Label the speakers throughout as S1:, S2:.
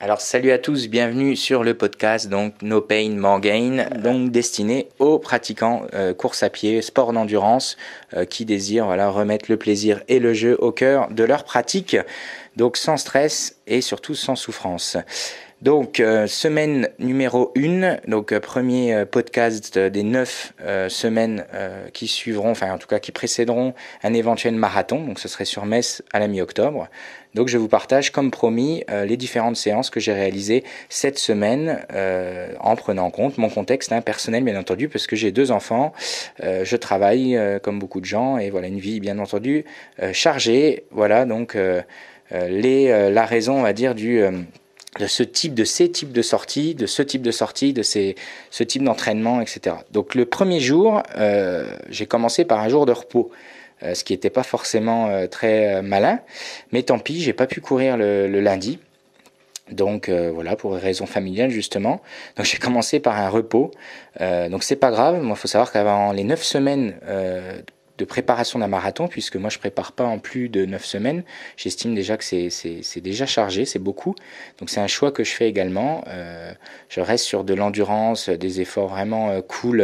S1: Alors salut à tous, bienvenue sur le podcast donc No Pain More Gain, donc destiné aux pratiquants euh, course à pied, sport d'endurance, euh, qui désirent voilà remettre le plaisir et le jeu au cœur de leur pratique, donc sans stress et surtout sans souffrance. Donc, euh, semaine numéro 1, donc euh, premier euh, podcast des neuf semaines qui suivront, enfin en tout cas qui précéderont un éventuel marathon, donc ce serait sur Metz à la mi-octobre. Donc je vous partage, comme promis, les différentes séances que j'ai réalisées cette semaine en prenant en compte mon contexte hein, personnel, bien entendu, parce que j'ai deux enfants, je travaille comme beaucoup de gens, et voilà, une vie, bien entendu, chargée. Voilà, donc les, la raison, on va dire, du de ce type, de ces types de sorties, de ce type de sorties, de ces, ce type d'entraînement, etc. Donc le premier jour, euh, j'ai commencé par un jour de repos, euh, ce qui n'était pas forcément euh, très malin, mais tant pis, j'ai pas pu courir le, lundi. Donc voilà, pour des raisons familiales justement. Donc j'ai commencé par un repos. donc c'est pas grave. Moi, il faut savoir qu'avant les 9 semaines de préparation d'un marathon, puisque moi je prépare pas en plus de 9 semaines. J'estime déjà que c'est déjà chargé, c'est beaucoup. Donc c'est un choix que je fais également. Euh, je reste sur de l'endurance, des efforts vraiment euh, cool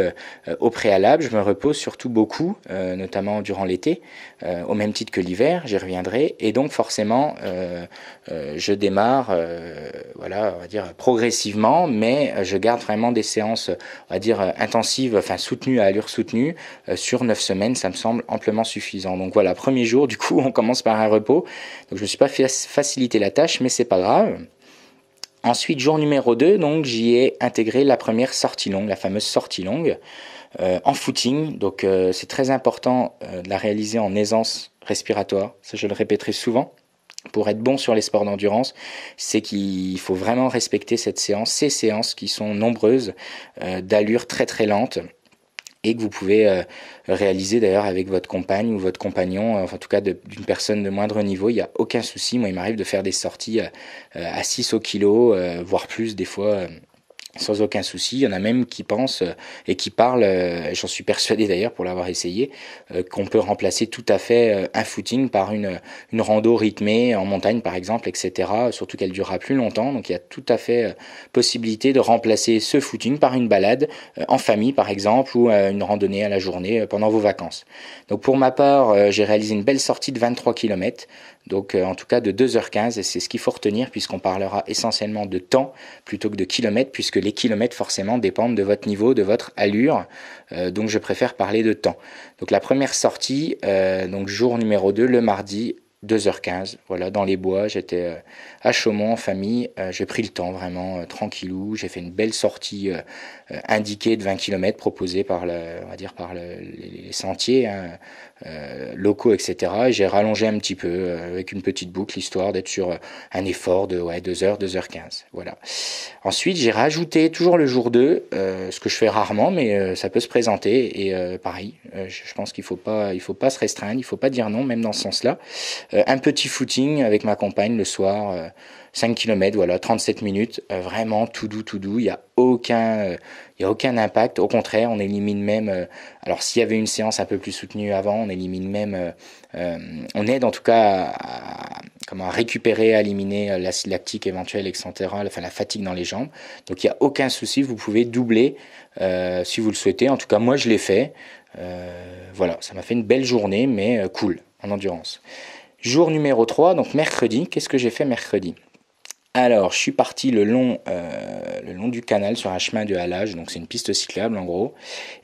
S1: euh, au préalable. Je me repose surtout beaucoup, notamment durant l'été, au même titre que l'hiver, j'y reviendrai. Et donc forcément, je démarre, voilà, on va dire progressivement, mais je garde vraiment des séances, on va dire, intensives, enfin soutenues à allure soutenue, sur 9 semaines, ça me semble amplement suffisant. Donc voilà, premier jour, du coup, on commence par un repos. Donc je ne suis pas facilité la tâche, mais c'est pas grave. Ensuite, jour numéro 2, donc j'y ai intégré la première sortie longue, la fameuse sortie longue, euh, en footing. Donc euh, c'est très important euh, de la réaliser en aisance respiratoire. Ça, je le répéterai souvent. Pour être bon sur les sports d'endurance, c'est qu'il faut vraiment respecter cette séance, ces séances qui sont nombreuses, d'allure très très lente et que vous pouvez euh, réaliser d'ailleurs avec votre compagne ou votre compagnon, euh, en tout cas d'une personne de moindre niveau, il n'y a aucun souci. Moi, il m'arrive de faire des sorties euh, à 6 au kilo, voire plus des fois sans aucun souci. Il y en a même qui pensent euh, et qui parlent, euh, j'en suis persuadé d'ailleurs pour l'avoir essayé, euh, qu'on peut remplacer tout à fait un footing par une, une rando rythmée en montagne par exemple, etc. Surtout qu'elle durera plus longtemps, donc il y a tout à fait possibilité de remplacer ce footing par une balade en famille par exemple ou une randonnée à la journée pendant vos vacances. Donc pour ma part, j'ai réalisé une belle sortie de 23 km, donc en tout cas de 2h15 et c'est ce qu'il faut retenir puisqu'on parlera essentiellement de temps plutôt que de kilomètres puisque les kilomètres forcément dépendent de votre niveau, de votre allure, euh, donc je préfère parler de temps. Donc la première sortie, euh, donc jour numéro 2, le mardi 2h15, voilà, dans les bois. J'étais euh, à Chaumont en famille. j'ai pris le temps vraiment tranquillou. J'ai fait une belle sortie indiquée de 20 km proposée par, le, on va dire, par les, sentiers hein, euh, locaux, etc. Et j'ai rallongé un petit peu euh, avec une petite boucle, l'histoire d'être sur euh, un effort de ouais, 2 heures, 2 2h15. Voilà. Ensuite, j'ai rajouté toujours le jour 2, ce que je fais rarement, mais ça peut se présenter. Et pareil, je pense qu'il ne faut, pas, il faut pas se restreindre, il ne faut pas dire non, même dans ce sens-là. un petit footing avec ma compagne le soir. 5 km, voilà, 37 minutes, euh, vraiment tout doux, tout doux. Il n'y a aucun, euh, a aucun impact. Au contraire, on élimine même. Euh, alors, s'il y avait une séance un peu plus soutenue avant, on élimine même. on aide en tout cas à, comment, à récupérer, à éliminer l'acide lactique éventuel, etc. Enfin, la fatigue dans les jambes. Donc, il n'y a aucun souci. Vous pouvez doubler si vous le souhaitez. En tout cas, moi, je l'ai fait. voilà, ça m'a fait une belle journée, mais cool en endurance. Jour numéro 3, donc mercredi. Qu'est-ce que j'ai fait mercredi alors, je suis parti le long, euh, le long du canal sur un chemin de halage, donc c'est une piste cyclable en gros,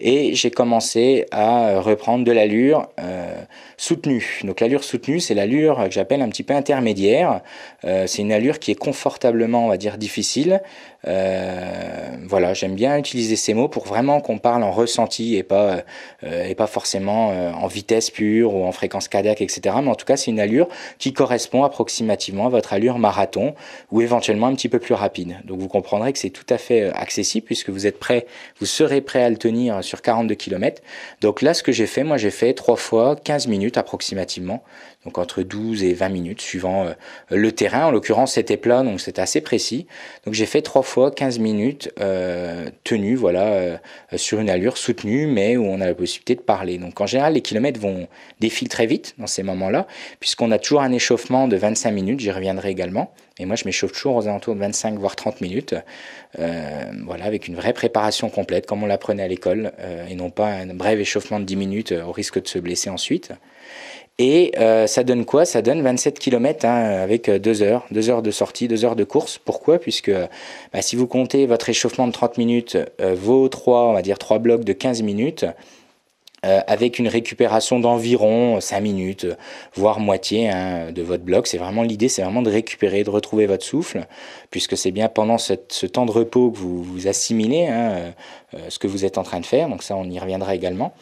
S1: et j'ai commencé à reprendre de l'allure euh, soutenue. Donc l'allure soutenue, c'est l'allure que j'appelle un petit peu intermédiaire. Euh, c'est une allure qui est confortablement, on va dire, difficile. voilà, j'aime bien utiliser ces mots pour vraiment qu'on parle en ressenti et pas, et pas forcément en vitesse pure ou en fréquence cardiaque, etc. Mais en tout cas, c'est une allure qui correspond approximativement à votre allure marathon éventuellement un petit peu plus rapide. Donc vous comprendrez que c'est tout à fait euh, accessible puisque vous êtes prêt, vous serez prêt à le tenir euh, sur 42 km. Donc là, ce que j'ai fait, moi j'ai fait trois fois 15 minutes approximativement donc entre 12 et 20 minutes, suivant euh, le terrain. En l'occurrence, c'était plat, donc c'était assez précis. Donc j'ai fait trois fois 15 minutes euh, tenues, voilà, euh, sur une allure soutenue, mais où on a la possibilité de parler. Donc en général, les kilomètres vont défiler très vite dans ces moments-là, puisqu'on a toujours un échauffement de 25 minutes, j'y reviendrai également. Et moi, je m'échauffe toujours aux alentours de 25 voire 30 minutes, voilà, avec une vraie préparation complète, comme on l'apprenait à l'école, et non pas un bref échauffement de 10 minutes au risque de se blesser ensuite. Et euh, ça donne quoi Ça donne 27 km hein, avec 2 euh, heures, 2 heures de sortie, 2 heures de course. Pourquoi Puisque euh, bah, si vous comptez votre échauffement de 30 minutes, vos 3, on va dire trois blocs de 15 minutes, avec une récupération d'environ 5 minutes, voire moitié hein, de votre bloc. C'est vraiment l'idée, c'est vraiment de récupérer, de retrouver votre souffle, puisque c'est bien pendant ce temps de repos que vous, vous assimilez hein, ce que vous êtes en train de faire. Donc ça, on y reviendra également.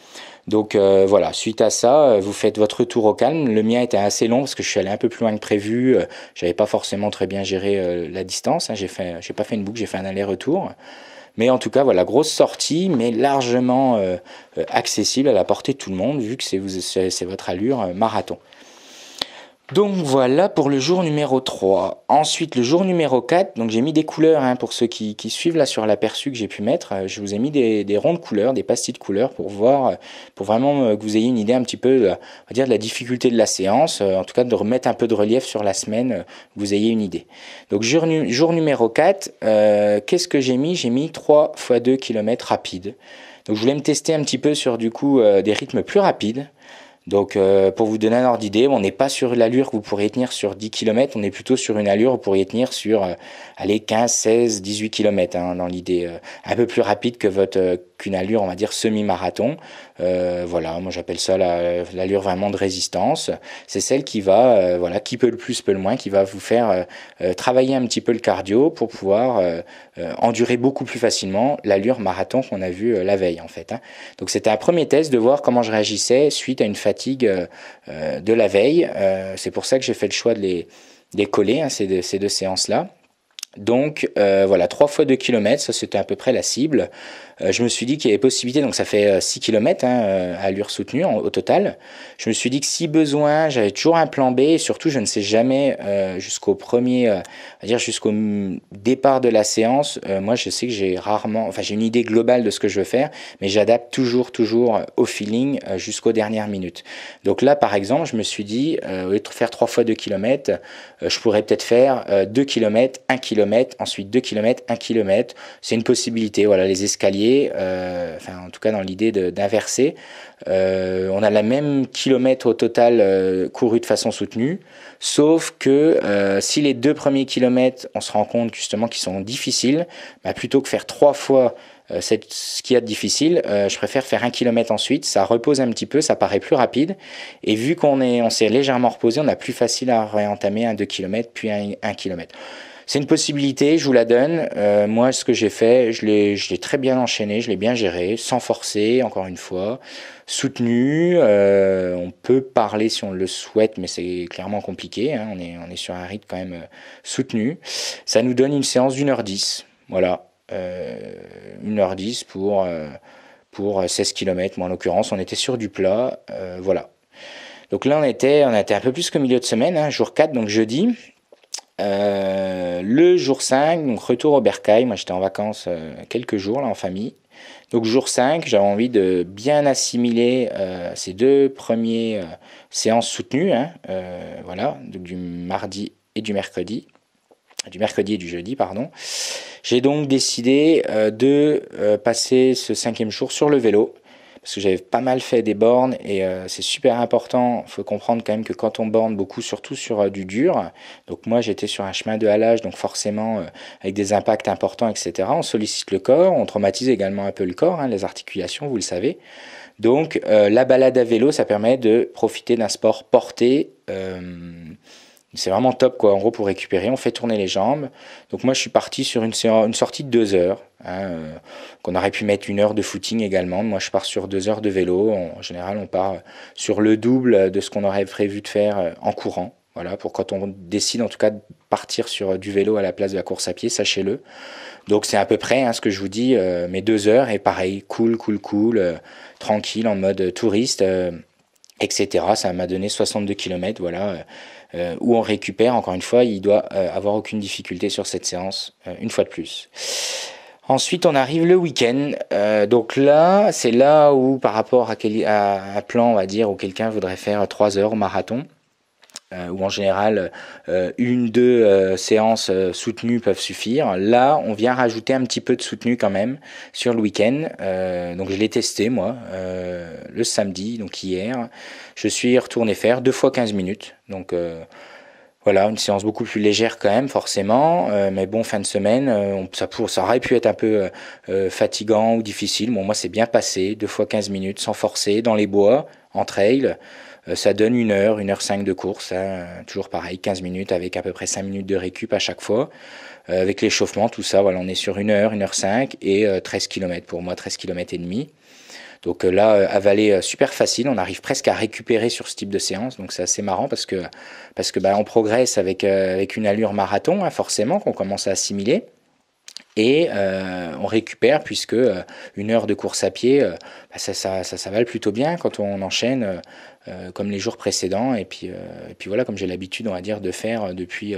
S1: Donc euh, voilà, suite à ça, euh, vous faites votre retour au calme. Le mien était assez long parce que je suis allé un peu plus loin que prévu. Euh, j'avais pas forcément très bien géré la distance. Hein. J'ai fait, pas fait une boucle, j'ai fait un aller-retour. Mais en tout cas, voilà, grosse sortie, mais largement accessible à la portée de tout le monde, vu que c'est votre allure marathon. Donc voilà pour le jour numéro 3. Ensuite, le jour numéro 4, donc j'ai mis des couleurs hein, pour ceux qui, suivent là sur l'aperçu que j'ai pu mettre. Euh, je vous ai mis des, ronds de couleurs, des pastilles de couleurs pour voir, euh, pour vraiment euh, que vous ayez une idée un petit peu de, dire, de la difficulté de la séance, en tout cas de remettre un peu de relief sur la semaine, que vous ayez une idée. Donc jour, numéro 4, qu'est-ce que j'ai mis J'ai mis 3 x 2 km rapide. Donc je voulais me tester un petit peu sur du coup des rythmes plus rapides. Donc, euh, pour vous donner un ordre d'idée, on n'est pas sur l'allure que vous pourriez tenir sur 10 km, on est plutôt sur une allure que vous pourriez tenir sur 15, 16, 18 km dans l'idée. Euh, un peu plus rapide que votre euh, qu'une allure, on va dire, semi-marathon. voilà, moi j'appelle ça l'allure vraiment de résistance. C'est celle qui va, voilà, qui peut le plus, peut le moins, qui va vous faire travailler un petit peu le cardio pour pouvoir endurer beaucoup plus facilement l'allure marathon qu'on a vue la veille, en fait. Hein. Donc, c'était un premier test de voir comment je réagissais suite à une fatigue euh, euh, de la veille. Euh, c'est pour ça que j'ai fait le choix de les, coller, hein, ces deux séances-là. Donc euh, voilà, 3 fois 2 km, ça c'était à peu près la cible. Euh, je me suis dit qu'il y avait possibilité, donc ça fait 6 euh, km hein, à allure soutenue au total. Je me suis dit que si besoin, j'avais toujours un plan B, surtout je ne sais jamais jusqu'au premier, à dire jusqu'au départ de la séance, moi je sais que j'ai rarement, enfin j'ai une idée globale de ce que je veux faire, mais j'adapte toujours, toujours au feeling jusqu'aux dernières minutes. Donc là par exemple, je me suis dit, au lieu de faire 3 fois 2 km, je pourrais peut-être faire 2 km, 1 km ensuite 2 km, 1 km. C'est une possibilité, voilà, les escaliers, euh, enfin, en tout cas dans l'idée d'inverser. Euh, on a la même kilomètre au total euh, couru de façon soutenue, sauf que si les deux premiers kilomètres, on se rend compte justement qu'ils sont difficiles, bah plutôt que faire trois fois cette, ce qu'il y a de difficile, je préfère faire un kilomètre ensuite. Ça repose un petit peu, ça paraît plus rapide. Et vu qu'on est, on s'est légèrement reposé, on a plus facile à réentamer un 2 km puis un, 1 km. C'est une possibilité, je vous la donne. Euh, moi, ce que j'ai fait, je l'ai, très bien enchaîné, je l'ai bien géré, sans forcer, encore une fois, soutenu. Euh, on peut parler si on le souhaite, mais c'est clairement compliqué. Hein. on, est, on est sur un rythme quand même euh, soutenu. Ça nous donne une séance d'une heure dix. Voilà, une heure dix pour, pour 16 km. Moi, en l'occurrence, on était sur du plat. voilà. Donc là, on était, on était un peu plus qu'au milieu de semaine, hein, jour 4, donc jeudi. Euh, euh, le jour 5, donc retour au bercail, moi j'étais en vacances euh, quelques jours là en famille. Donc jour 5, j'avais envie de bien assimiler euh, ces deux premières séances soutenues, hein, voilà, donc du mardi et du mercredi, du mercredi et du jeudi, pardon. J'ai donc décidé de passer ce cinquième jour sur le vélo parce que j'avais pas mal fait des bornes et euh, c'est super important. Il faut comprendre quand même que quand on borne beaucoup, surtout sur euh, du dur, donc moi j'étais sur un chemin de halage, donc forcément euh, avec des impacts importants, etc. On sollicite le corps, on traumatise également un peu le corps, hein, les articulations, vous le savez. Donc la balade à vélo, ça permet de profiter d'un sport porté c'est vraiment top, quoi. En gros, pour récupérer, on fait tourner les jambes. Donc, moi, je suis parti sur une, sortie de deux heures, hein, euh, qu'on aurait pu mettre une heure de footing également. Moi, je pars sur deux heures de vélo. En général, on part sur le double de ce qu'on aurait prévu de faire euh, en courant. Voilà, pour quand on décide en tout cas de partir sur euh, du vélo à la place de la course à pied, sachez-le. Donc c'est à peu près hein, ce que je vous dis, mes deux heures, et pareil, cool, cool, cool, tranquille, en mode touriste, etc. Ça m'a donné 62 km, voilà euh, où on récupère. Encore une fois, il doit euh, avoir aucune difficulté sur cette séance, euh, une fois de plus. Ensuite, on arrive le week-end. donc là, c'est là où, par rapport à, à, un plan, on va dire, où quelqu'un voudrait faire 3 heures au marathon, euh, où en général euh, une, deux euh, séances soutenues peuvent suffire. Là, on vient rajouter un petit peu de soutenu quand même sur le week-end. donc je l'ai testé moi le samedi, donc hier. Je suis retourné faire deux fois 15 minutes. Donc voilà, une séance beaucoup plus légère quand même, forcément. mais bon, fin de semaine, ça, ça aurait pu être un peu fatigant ou difficile. Bon, moi, c'est bien passé, deux fois 15 minutes, sans forcer, dans les bois, en trail. Euh, ça donne une heure, une heure cinq de course, hein. toujours pareil, 15 minutes avec à peu près 5 minutes de récup à chaque fois. Euh, avec l'échauffement, tout ça, voilà, on est sur une heure, une heure cinq et 13 euh, km pour moi, 13 km et demi. Donc là, avaler super facile, on arrive presque à récupérer sur ce type de séance, donc c'est assez marrant parce que parce que bah, on progresse avec avec une allure marathon, hein, forcément qu'on commence à assimiler et euh, on récupère puisque euh, une heure de course à pied, euh, bah, ça, ça, ça plutôt bien quand on enchaîne comme les jours précédents et puis, et puis voilà comme j'ai l'habitude on va dire de faire depuis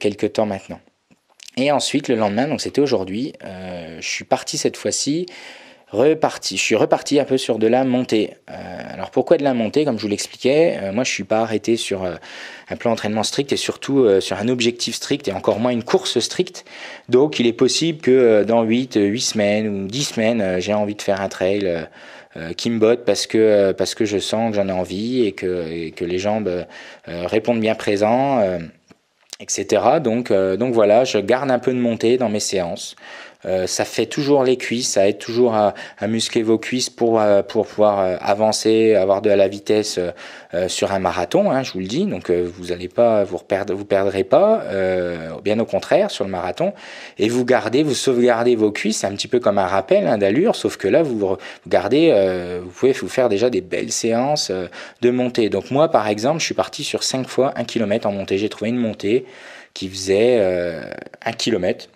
S1: quelques temps maintenant. Et ensuite le lendemain, donc c'était aujourd'hui, je suis parti cette fois-ci reparti, je suis reparti un peu sur de la montée. Euh, alors pourquoi de la montée Comme je vous l'expliquais, euh, moi je suis pas arrêté sur euh, un plan d'entraînement strict et surtout sur un objectif strict et encore moins une course stricte. Donc il est possible que dans 8, 8 semaines ou 10 semaines, j'ai envie de faire un trail qui me botte parce que, parce que je sens que j'en ai envie et que, que les jambes répondent bien présent etc. Donc, donc voilà, je garde un peu de montée dans mes séances. Euh, ça fait toujours les cuisses, ça aide toujours à, muscler vos cuisses pour, euh, pour pouvoir euh, avancer, avoir de la vitesse sur un marathon, hein, je vous le dis. Donc vous allez pas vous vous perdrez pas, bien au contraire sur le marathon. Et vous gardez, vous sauvegardez vos cuisses, c'est un petit peu comme un rappel hein, d'allure, sauf que là vous gardez, vous pouvez vous faire déjà des belles séances de montée. Donc moi par exemple, je suis parti sur 5 fois 1 km en montée. J'ai trouvé une montée qui faisait un kilomètre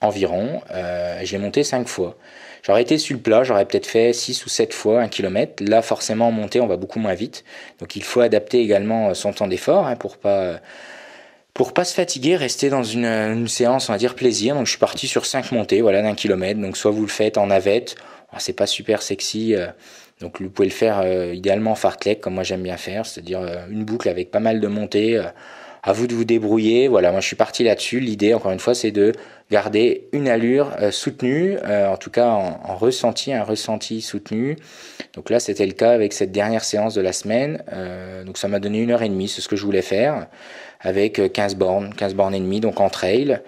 S1: environ. Euh, j'ai monté cinq fois. J'aurais été sur le plat, j'aurais peut-être fait 6 ou 7 fois un kilomètre. Là, forcément, en montée, on va beaucoup moins vite. Donc, il faut adapter également euh, son temps d'effort hein, pour pas euh, pour pas se fatiguer, rester dans une, séance, on va dire plaisir. Donc, je suis parti sur cinq montées, voilà, d'un kilomètre. Donc, soit vous le faites en navette, c'est pas super sexy. donc, vous pouvez le faire idéalement en fartlek, comme moi j'aime bien faire, c'est-à-dire une boucle avec pas mal de montées à vous de vous débrouiller. Voilà, moi je suis parti là-dessus. L'idée, encore une fois, c'est de garder une allure euh, soutenue, euh, en tout cas en, ressenti, un ressenti soutenu. Donc là, c'était le cas avec cette dernière séance de la semaine. Euh, donc ça m'a donné une heure et demie, c'est ce que je voulais faire, avec 15 bornes, 15 bornes et demie, donc en trail.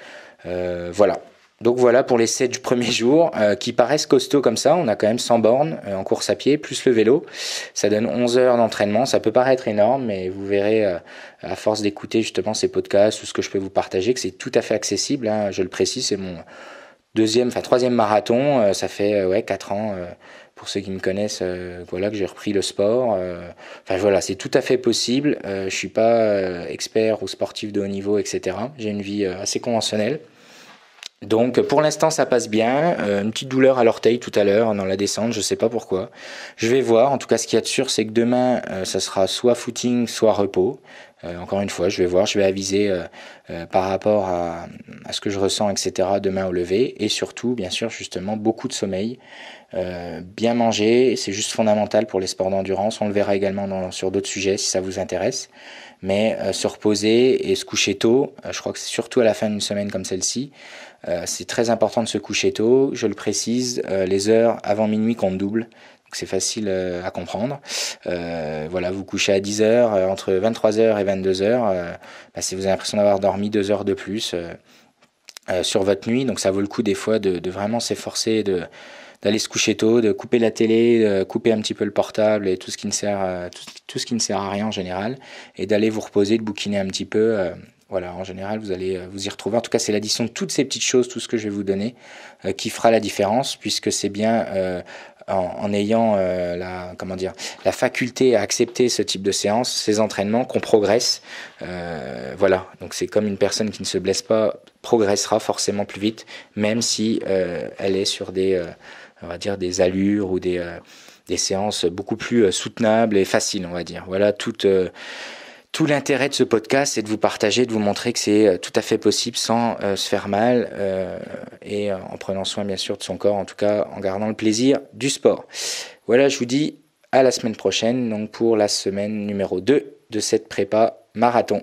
S1: voilà, donc voilà pour les 7 premiers jours euh, qui paraissent costauds comme ça. On a quand même 100 bornes euh, en course à pied, plus le vélo. Ça donne 11 heures d'entraînement. Ça peut paraître énorme, mais vous verrez euh, à force d'écouter justement ces podcasts ou ce que je peux vous partager que c'est tout à fait accessible. Hein. Je le précise, c'est mon deuxième, enfin troisième marathon. Euh, ça fait ouais, 4 ans pour ceux qui me connaissent, voilà que j'ai repris le sport. enfin voilà, c'est tout à fait possible. Euh, je suis pas expert ou sportif de haut niveau, etc. J'ai une vie assez conventionnelle. Donc pour l'instant ça passe bien, euh, une petite douleur à l'orteil tout à l'heure dans la descente, je sais pas pourquoi. Je vais voir, en tout cas ce qu'il y a de sûr c'est que demain euh, ça sera soit footing, soit repos. Euh, encore une fois, je vais voir, je vais aviser euh, euh, par rapport à, ce que je ressens, etc. demain au lever. Et surtout, bien sûr, justement, beaucoup de sommeil. bien manger, c'est juste fondamental pour les sports d'endurance. On le verra également sur d'autres sujets si ça vous intéresse. Mais se reposer et se coucher tôt, je crois que c'est surtout à la fin d'une semaine comme celle-ci, c'est très important de se coucher tôt. Je le précise, les heures avant minuit comptent double c'est facile euh, à comprendre. Euh, voilà, vous couchez à 10 h euh, entre 23h et 22h, bah, si vous avez l'impression d'avoir dormi 2 heures de plus sur votre nuit, donc ça vaut le coup des fois de, vraiment s'efforcer de d'aller se coucher tôt, de couper la télé, de couper un petit peu le portable et tout ce qui ne sert tout, ce qui ne sert à rien en général, et d'aller vous reposer, de bouquiner un petit peu. Voilà, en général, vous allez vous y retrouver. En tout cas, c'est l'addition de toutes ces petites choses, tout ce que je vais vous donner, qui fera la différence, puisque c'est bien en, ayant euh, la, comment dire, la faculté à accepter ce type de séance, ces entraînements, qu'on progresse. Euh, voilà, donc c'est comme une personne qui ne se blesse pas progressera forcément plus vite, même si euh, elle est sur des, va dire, des allures ou des, des séances beaucoup plus soutenables et faciles, on va dire. Voilà, toutes tout l'intérêt de ce podcast, c'est de vous partager, de vous montrer que c'est euh, tout à fait possible sans euh, se faire mal euh, et en prenant soin bien sûr de son corps, en tout cas en gardant le plaisir du sport. Voilà, je vous dis à la semaine prochaine, donc pour la semaine numéro 2 de cette prépa marathon.